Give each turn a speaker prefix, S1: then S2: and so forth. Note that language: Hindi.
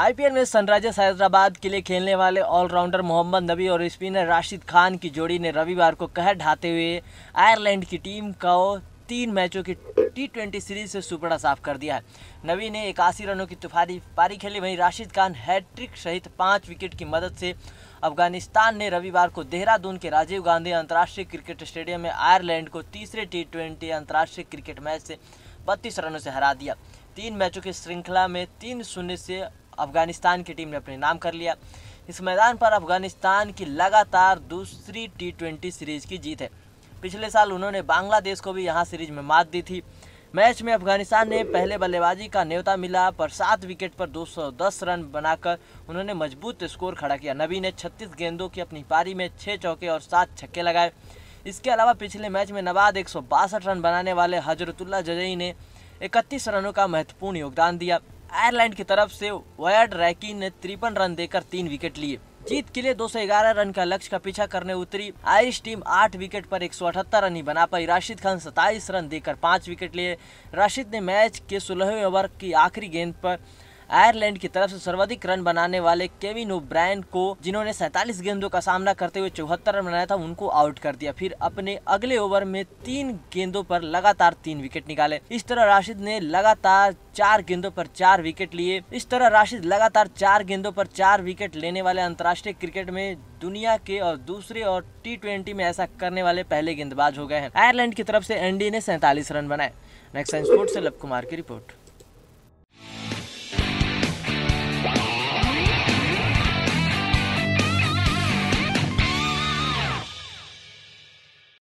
S1: आईपीएल में सनराइजर्स हैदराबाद के लिए खेलने वाले ऑलराउंडर मोहम्मद नबी और स्पिनर राशिद खान की जोड़ी ने रविवार को कहर ढाते हुए आयरलैंड की टीम को तीन मैचों की टी ट्वेंटी सीरीज से सुपड़ा साफ कर दिया है नबी ने इक्यासी रनों की तुफानी पारी खेली वहीं राशिद खान हैट्रिक सहित पाँच विकेट की मदद से अफगानिस्तान ने रविवार को देहरादून के राजीव गांधी अंतर्राष्ट्रीय क्रिकेट स्टेडियम में आयरलैंड को तीसरे टी ट्वेंटी अंतर्राष्ट्रीय क्रिकेट मैच से बत्तीस रनों से हरा दिया तीन मैचों की श्रृंखला में तीन शून्य से अफगानिस्तान की टीम ने अपने नाम कर लिया इस मैदान पर अफगानिस्तान की लगातार दूसरी टी ट्वेंटी सीरीज की जीत है पिछले साल उन्होंने बांग्लादेश को भी यहाँ सीरीज में मात दी थी मैच में अफगानिस्तान ने पहले बल्लेबाजी का न्योता मिला पर सात विकेट पर 210 रन बनाकर उन्होंने मजबूत स्कोर खड़ा किया नबी ने 36 गेंदों की अपनी पारी में छः चौके और सात छक्के लगाए इसके अलावा पिछले मैच में नवाद एक रन बनाने वाले हजरतुल्ला जजई ने इकतीस रनों का महत्वपूर्ण योगदान दिया आयरलैंड की तरफ से वायर्ड रैकिन ने तिरपन रन देकर तीन विकेट लिए जीत के लिए 211 रन का लक्ष्य का पीछा करने उतरी आयरिश टीम 8 विकेट पर 178 रन ही बना पाई राशिद खान 27 रन देकर 5 विकेट लिए राशिद ने मैच के सोलहवें ओवर की आखिरी गेंद पर आयरलैंड की तरफ से सर्वाधिक रन बनाने वाले केविन ओब्रायन को जिन्होंने सैतालीस गेंदों का सामना करते हुए चौहत्तर रन बनाया था उनको आउट कर दिया फिर अपने अगले ओवर में तीन गेंदों पर लगातार तीन विकेट निकाले इस तरह राशिद ने लगातार चार गेंदों पर चार विकेट लिए इस तरह राशिद लगातार चार गेंदों पर चार विकेट लेने वाले अंतर्राष्ट्रीय क्रिकेट में दुनिया के और दूसरे और टी ट्वेंटी में ऐसा करने वाले पहले गेंदबाज हो गए हैं आयरलैंड की तरफ से एनडी ने सैंतालीस रन बनाए नेक्स्ट
S2: स्पोर्ट्स से लब कुमार की रिपोर्ट